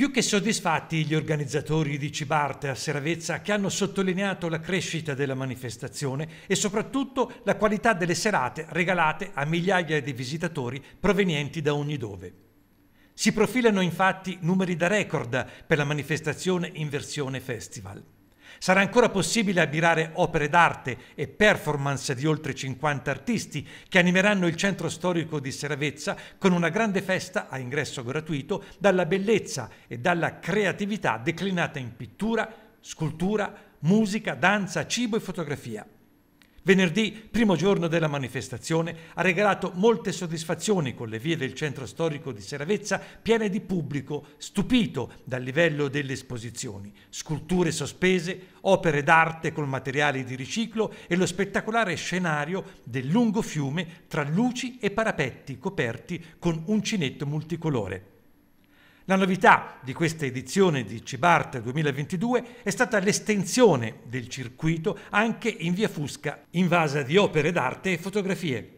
Più che soddisfatti gli organizzatori di Cibarte a Seravezza che hanno sottolineato la crescita della manifestazione e soprattutto la qualità delle serate regalate a migliaia di visitatori provenienti da ogni dove. Si profilano infatti numeri da record per la manifestazione in versione festival. Sarà ancora possibile ammirare opere d'arte e performance di oltre 50 artisti che animeranno il centro storico di Seravezza con una grande festa a ingresso gratuito dalla bellezza e dalla creatività declinata in pittura, scultura, musica, danza, cibo e fotografia. Venerdì, primo giorno della manifestazione, ha regalato molte soddisfazioni con le vie del centro storico di Seravezza piene di pubblico stupito dal livello delle esposizioni, sculture sospese, opere d'arte con materiali di riciclo e lo spettacolare scenario del lungo fiume tra luci e parapetti coperti con uncinetto multicolore. La novità di questa edizione di CIBART 2022 è stata l'estensione del circuito anche in via Fusca, invasa di opere d'arte e fotografie.